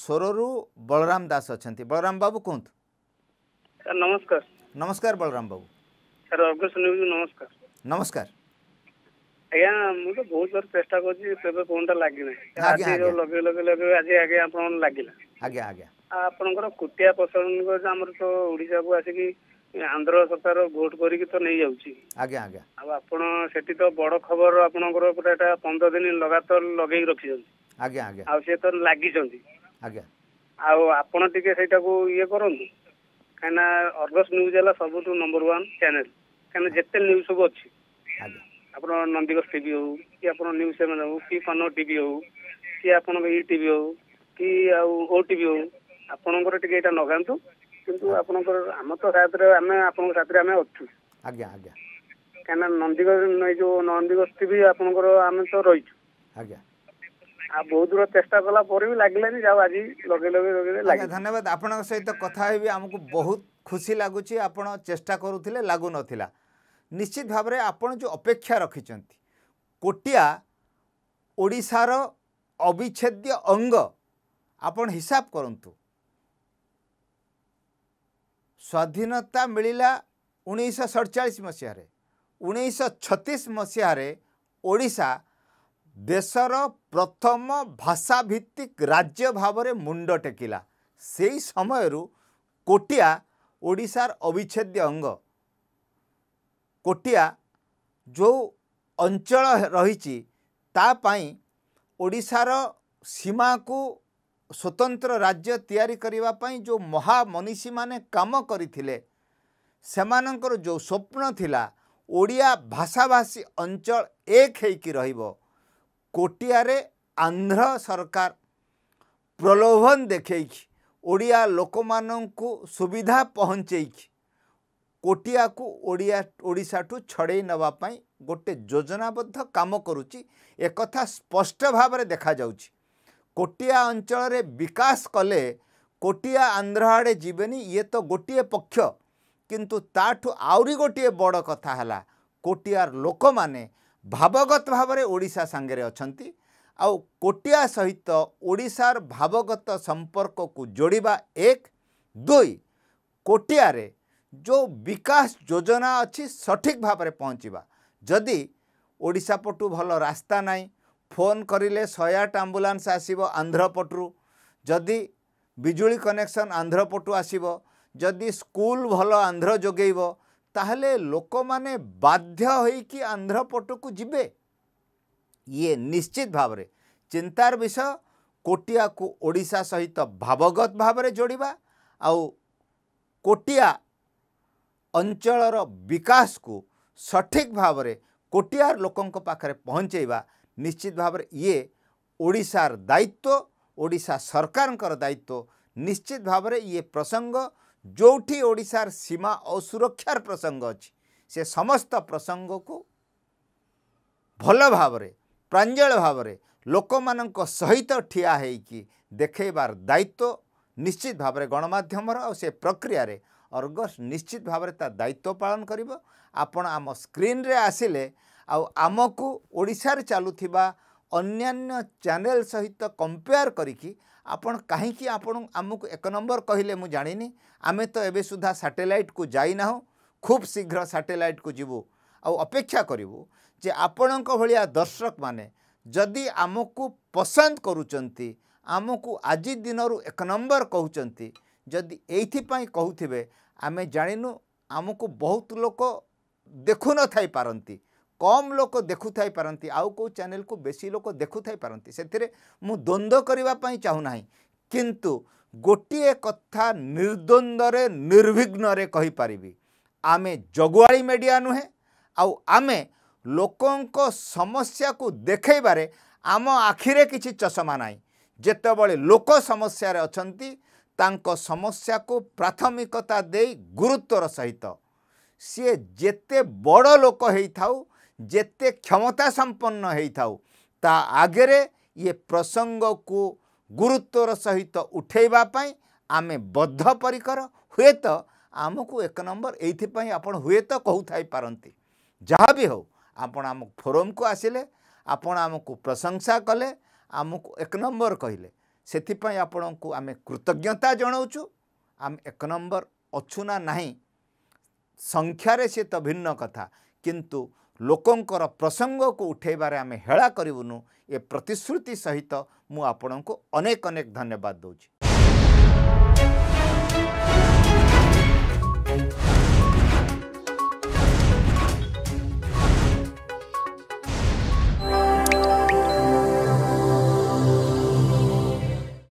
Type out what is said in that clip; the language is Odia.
ସୋରରୁ ବଳରାମ ଦାସ ଅଛନ୍ତି ବଳରାମ ବାବୁ କୁହନ୍ତୁ ସାର୍ ନମସ୍କାର ନମସ୍କାର ବଳରାମ ବାବୁ ସାର୍ ଅର୍ଗସ ନ୍ୟୁଜ୍ ନମସ୍କାର ନମସ୍କାର ଆଜ୍ଞା ମୁଁ ତ ବହୁତ ଥର ଚେଷ୍ଟା କରୁଛି କେବେ ଫୋନ୍ଟା ଲାଗିନାହିଁ ଲଗେଇ ଲଗେଇ ଲଗେଇ ଆଜି ଆଜ୍ଞା ଆପଣଙ୍କ ଲାଗିଲା ଆଜ୍ଞା ଆଜ୍ଞା ଆପଣଙ୍କର କୁଟିଆ ପ୍ରଶାସନିକ ଆମର ତ ଓଡ଼ିଶାକୁ ଆସିକି ଆନ୍ଧ୍ର ସରକାର ଭୋଟ କରିକି ତ ନେଇଯାଉଛି ଆଜ୍ଞା ଆଜ୍ଞା ଆଉ ଆପଣ ସେଠି ତ ବଡ଼ ଖବର ଆପଣଙ୍କର ପୁରା ଏଇଟା ପନ୍ଦର ଦିନ ଲଗାତାର ଲଗେଇକି ରଖିଛନ୍ତି ଆଜ୍ଞା ଆଜ୍ଞା ଆଉ ସେ ତ ଲାଗିଛନ୍ତି ଆଜ୍ଞା ଆଉ ଆପଣ ଟିକେ ସେଇଟାକୁ ଇଏ କରନ୍ତୁ କାହିଁକିନା ଅର୍ଗସ୍ ନ୍ୟୁଜ୍ ହେଲା ସବୁଠୁ ନମ୍ବର ୱାନ୍ ଚ୍ୟାନେଲ୍ କାହିଁକିନା ଯେତେ ନ୍ୟୁଜ୍ ସବୁ ଅଛି ଆପଣ ନନ୍ଦିଘୋଷ ଟିଭି ହଉ କି ଆପଣ ନ୍ୟୁଜ୍ ସେଭେନ୍ ହଉ କି କନକ ଟିଭି ହଉ କି ଆପଣଙ୍କ ଇ ଟିଭି ହଉ କି ଆଉ ଓ ଟିଭି ହଉ ଆପଣଙ୍କର ଟିକେ ଏଇଟା ନଗାନ୍ତୁ କିନ୍ତୁ ଆପଣଙ୍କର ଆମ ତ ସାଥିରେ ଆମେ ଆପଣଙ୍କ ସାଥିରେ ଆମେ ଅଛୁ ଆଜ୍ଞା ଆଜ୍ଞା କାହିଁକିନା ନନ୍ଦିଘୋଷ ଏଇ ଯୋଉ ନନ୍ଦିଘୋଷ ଟିଭି ଆପଣଙ୍କର ଆମେ ତ ରହିଛୁ ଆଜ୍ଞା ଚେଷ୍ଟା ଧନ୍ୟବାଦ ଆପଣଙ୍କ ସହିତ କଥା ହେବି ଆମକୁ ବହୁତ ଖୁସି ଲାଗୁଛି ଆପଣ ଚେଷ୍ଟା କରୁଥିଲେ ଲାଗୁନଥିଲା ନିଶ୍ଚିତ ଭାବରେ ଆପଣ ଯେଉଁ ଅପେକ୍ଷା ରଖିଛନ୍ତି କୋଟିଆ ଓଡ଼ିଶାର ଅବିଚ୍ଛେଦ୍ୟ ଅଙ୍ଗ ଆପଣ ହିସାବ କରନ୍ତୁ ସ୍ୱାଧୀନତା ମିଳିଲା ଉଣେଇଶହ ସଡ଼ଚାଳିଶ ମସିହାରେ ଉଣେଇଶହ ଛତିଶ ମସିହାରେ ଓଡ଼ିଶା ଦେଶର ପ୍ରଥମ ଭାଷାଭିତ୍ତିକ ରାଜ୍ୟ ଭାବରେ ମୁଣ୍ଡ ଟେକିଲା ସେଇ ସମୟରୁ କୋଟିଆ ଓଡ଼ିଶାର ଅବିଚ୍ଛେଦ୍ୟ ଅଙ୍ଗ କୋଟିଆ ଯେଉଁ ଅଞ୍ଚଳ ରହିଛି ତା ପାଇଁ ଓଡ଼ିଶାର ସୀମାକୁ ସ୍ୱତନ୍ତ୍ର ରାଜ୍ୟ ତିଆରି କରିବା ପାଇଁ ଯେଉଁ ମହାମନିଷୀମାନେ କାମ କରିଥିଲେ ସେମାନଙ୍କର ଯେଉଁ ସ୍ୱପ୍ନ ଥିଲା ଓଡ଼ିଆ ଭାଷାଭାଷୀ ଅଞ୍ଚଳ ଏକ ହେଇକି ରହିବ କୋଟିଆରେ ଆନ୍ଧ୍ର ସରକାର ପ୍ରଲୋଭନ ଦେଖେଇଛି ଓଡ଼ିଆ ଲୋକମାନଙ୍କୁ ସୁବିଧା ପହଞ୍ଚେଇଛି କୋଟିଆକୁ ଓଡ଼ିଆ ଓଡ଼ିଶାଠୁ ଛଡ଼େଇ ନେବା ପାଇଁ ଗୋଟେ ଯୋଜନାବଦ୍ଧ କାମ କରୁଛି ଏକଥା ସ୍ପଷ୍ଟ ଭାବରେ ଦେଖାଯାଉଛି କୋଟିଆ ଅଞ୍ଚଳରେ ବିକାଶ କଲେ କୋଟିଆ ଆନ୍ଧ୍ର ଆଡ଼େ ଯିବେନି ଇଏ ତ ଗୋଟିଏ ପକ୍ଷ କିନ୍ତୁ ତାଠୁ ଆହୁରି ଗୋଟିଏ ବଡ଼ କଥା ହେଲା କୋଟିଆର ଲୋକମାନେ ଭାବଗତ ଭାବରେ ଓଡ଼ିଶା ସାଙ୍ଗରେ ଅଛନ୍ତି ଆଉ କୋଟିଆ ସହିତ ଓଡ଼ିଶାର ଭାବଗତ ସମ୍ପର୍କକୁ ଯୋଡ଼ିବା ଏକ ଦୁଇ କୋଟିଆରେ ଯେଉଁ ବିକାଶ ଯୋଜନା ଅଛି ସଠିକ୍ ଭାବରେ ପହଞ୍ଚିବା ଯଦି ଓଡ଼ିଶା ପଟୁ ଭଲ ରାସ୍ତା ନାହିଁ ଫୋନ୍ କରିଲେ ଶହେ ଆଠ ଆମ୍ବୁଲାନ୍ସ ଆସିବ ଆନ୍ଧ୍ର ପଟରୁ ଯଦି ବିଜୁଳି କନେକ୍ସନ୍ ଆନ୍ଧ୍ର ପଟୁ ଆସିବ ଯଦି ସ୍କୁଲ ଭଲ ଆନ୍ଧ୍ର ଯୋଗେଇବ ताहले लोक बाध्य बाध्यहक आन्ध्रपटकु जे इश्चित भावना चिंतार विषय कोटिया को ओडा सहित भावगत भाव भावत भावे आउटिया अञ्चल बिकास सठिक भावर कोटिया लोक पाखर पहचैवा निश्चित भाव ये ओडार दायित्व ओडा सरकारको दायित्व निश्चित भावना ये प्रसंग ଯେଉଁଠି ଓଡ଼ିଶାର ସୀମା ଅସୁରକ୍ଷାର ପ୍ରସଙ୍ଗ ଅଛି ସେ ସମସ୍ତ ପ୍ରସଙ୍ଗକୁ ଭଲ ଭାବରେ ପ୍ରାଞ୍ଜଳ ଭାବରେ ଲୋକମାନଙ୍କ ସହିତ ଠିଆ ହୋଇକି ଦେଖାଇବାର ଦାୟିତ୍ୱ ନିଶ୍ଚିତ ଭାବରେ ଗଣମାଧ୍ୟମର ଆଉ ସେ ପ୍ରକ୍ରିୟାରେ ଅର୍ଗସ୍ ନିଶ୍ଚିତ ଭାବରେ ତା ଦାୟିତ୍ୱ ପାଳନ କରିବ ଆପଣ ଆମ ସ୍କ୍ରିନ୍ରେ ଆସିଲେ ଆଉ ଆମକୁ ଓଡ଼ିଶାରେ ଚାଲୁଥିବା ଅନ୍ୟାନ୍ୟ ଚ୍ୟାନେଲ୍ ସହିତ କମ୍ପେୟାର୍ କରିକି ଆପଣ କାହିଁକି ଆପଣ ଆମକୁ ଏକ ନମ୍ବର କହିଲେ ମୁଁ ଜାଣିନି ଆମେ ତ ଏବେ ସୁଦ୍ଧା ସାଟେଲାଇଟ୍କୁ ଯାଇନାହୁଁ ଖୁବ୍ ଶୀଘ୍ର ସାଟେଲାଇଟ୍କୁ ଯିବୁ ଆଉ ଅପେକ୍ଷା କରିବୁ ଯେ ଆପଣଙ୍କ ଭଳିଆ ଦର୍ଶକମାନେ ଯଦି ଆମକୁ ପସନ୍ଦ କରୁଛନ୍ତି ଆମକୁ ଆଜି ଦିନରୁ ଏକ ନମ୍ବର କହୁଛନ୍ତି ଯଦି ଏଇଥିପାଇଁ କହୁଥିବେ ଆମେ ଜାଣିନୁ ଆମକୁ ବହୁତ ଲୋକ ଦେଖୁନଥାଇ ପାରନ୍ତି କମ୍ ଲୋକ ଦେଖୁଥାଇ ପାରନ୍ତି ଆଉ କେଉଁ ଚ୍ୟାନେଲ୍କୁ ବେଶୀ ଲୋକ ଦେଖୁଥାଇ ପାରନ୍ତି ସେଥିରେ ମୁଁ ଦ୍ୱନ୍ଦ୍ୱ କରିବା ପାଇଁ ଚାହୁଁନାହିଁ କିନ୍ତୁ ଗୋଟିଏ କଥା ନିର୍ଦ୍ୱନ୍ଦ୍ୱରେ ନିର୍ବିଘ୍ନରେ କହିପାରିବି ଆମେ ଜଗୁଆଳି ମିଡ଼ିଆ ନୁହେଁ ଆଉ ଆମେ ଲୋକଙ୍କ ସମସ୍ୟାକୁ ଦେଖେଇବାରେ ଆମ ଆଖିରେ କିଛି ଚଷମା ନାହିଁ ଯେତେବେଳେ ଲୋକ ସମସ୍ୟାରେ ଅଛନ୍ତି ତାଙ୍କ ସମସ୍ୟାକୁ ପ୍ରାଥମିକତା ଦେଇ ଗୁରୁତ୍ୱର ସହିତ ସିଏ ଯେତେ ବଡ଼ ଲୋକ ହେଇଥାଉ ଯେତେ କ୍ଷମତା ସମ୍ପନ୍ନ ହେଇଥାଉ ତା ଆଗରେ ଇଏ ପ୍ରସଙ୍ଗକୁ ଗୁରୁତ୍ୱର ସହିତ ଉଠାଇବା ପାଇଁ ଆମେ ବଦ୍ଧପରିକର ହୁଏତ ଆମକୁ ଏକ ନମ୍ବର ଏଇଥିପାଇଁ ଆପଣ ହୁଏତ କହୁଥାଇପାରନ୍ତି ଯାହା ବି ହେଉ ଆପଣ ଆମ ଫୋରମକୁ ଆସିଲେ ଆପଣ ଆମକୁ ପ୍ରଶଂସା କଲେ ଆମକୁ ଏକ ନମ୍ବର କହିଲେ ସେଥିପାଇଁ ଆପଣଙ୍କୁ ଆମେ କୃତଜ୍ଞତା ଜଣାଉଛୁ ଆମେ ଏକ ନମ୍ବର ଅଛୁ ନା ନାହିଁ ସଂଖ୍ୟାରେ ସେ ତ ଭିନ୍ନ କଥା କିନ୍ତୁ ଲୋକଙ୍କର ପ୍ରସଙ୍ଗକୁ ଉଠାଇବାରେ ଆମେ ହେଳା କରିବୁନୁ ଏ ପ୍ରତିଶ୍ରୁତି ସହିତ ମୁଁ ଆପଣଙ୍କୁ ଅନେକ ଅନେକ ଧନ୍ୟବାଦ ଦେଉଛି